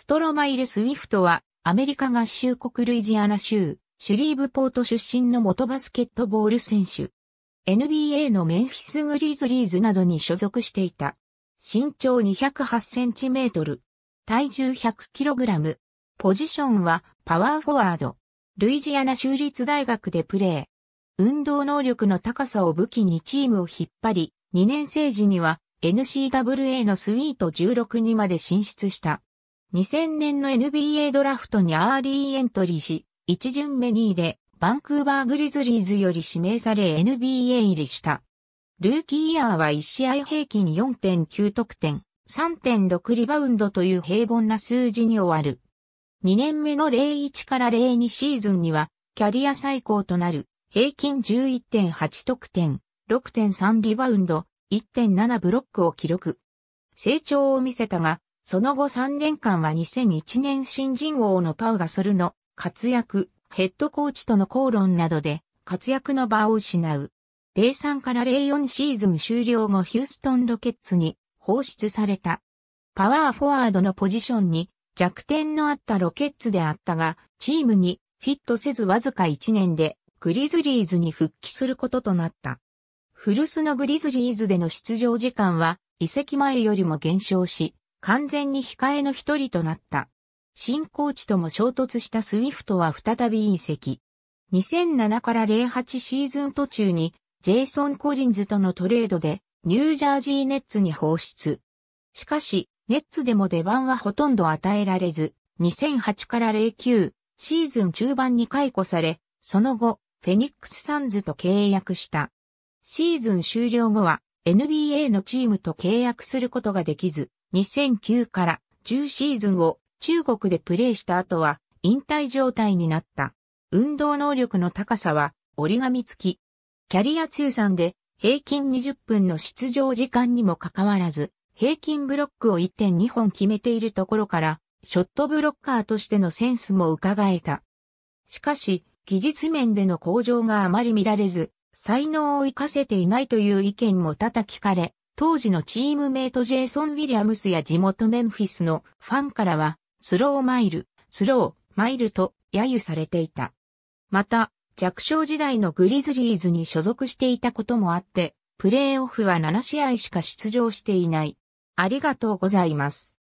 ストロマイル・スウィフトは、アメリカ合衆国ルイジアナ州、シュリーブポート出身の元バスケットボール選手。NBA のメンフィス・グリーズリーズなどに所属していた。身長208センチメートル。体重100キログラム。ポジションはパワーフォワード。ルイジアナ州立大学でプレー。運動能力の高さを武器にチームを引っ張り、2年生時には n c w a のスイート16にまで進出した。2000年の NBA ドラフトにアーリーエントリーし、1巡目2位でバンクーバーグリズリーズより指名され NBA 入りした。ルーキーイヤーは1試合平均4.9得点、3.6リバウンドという平凡な数字に終わる。2年目の01から02シーズンには、キャリア最高となる、平均11.8得点、6.3リバウンド、1.7ブロックを記録。成長を見せたが、その後3年間は2001年新人王のパウガソルの活躍、ヘッドコーチとの口論などで活躍の場を失う。03から04シーズン終了後ヒューストンロケッツに放出された。パワーフォワードのポジションに弱点のあったロケッツであったが、チームにフィットせずわずか1年でグリズリーズに復帰することとなった。古巣のグリズリーズでの出場時間は移籍前よりも減少し、完全に控えの一人となった。新コーチとも衝突したスウィフトは再び隕石。2007から08シーズン途中にジェイソン・コリンズとのトレードでニュージャージーネッツに放出。しかし、ネッツでも出番はほとんど与えられず、2008から09シーズン中盤に解雇され、その後、フェニックス・サンズと契約した。シーズン終了後は NBA のチームと契約することができず、2009から10シーズンを中国でプレーした後は引退状態になった。運動能力の高さは折り紙付き。キャリア通算で平均20分の出場時間にもかかわらず、平均ブロックを1.2本決めているところから、ショットブロッカーとしてのセンスも伺えた。しかし、技術面での向上があまり見られず、才能を活かせていないという意見も叩きかれ、当時のチームメイトジェイソン・ウィリアムスや地元メンフィスのファンからは、スローマイル、スロー、マイルと揶揄されていた。また、弱小時代のグリズリーズに所属していたこともあって、プレーオフは7試合しか出場していない。ありがとうございます。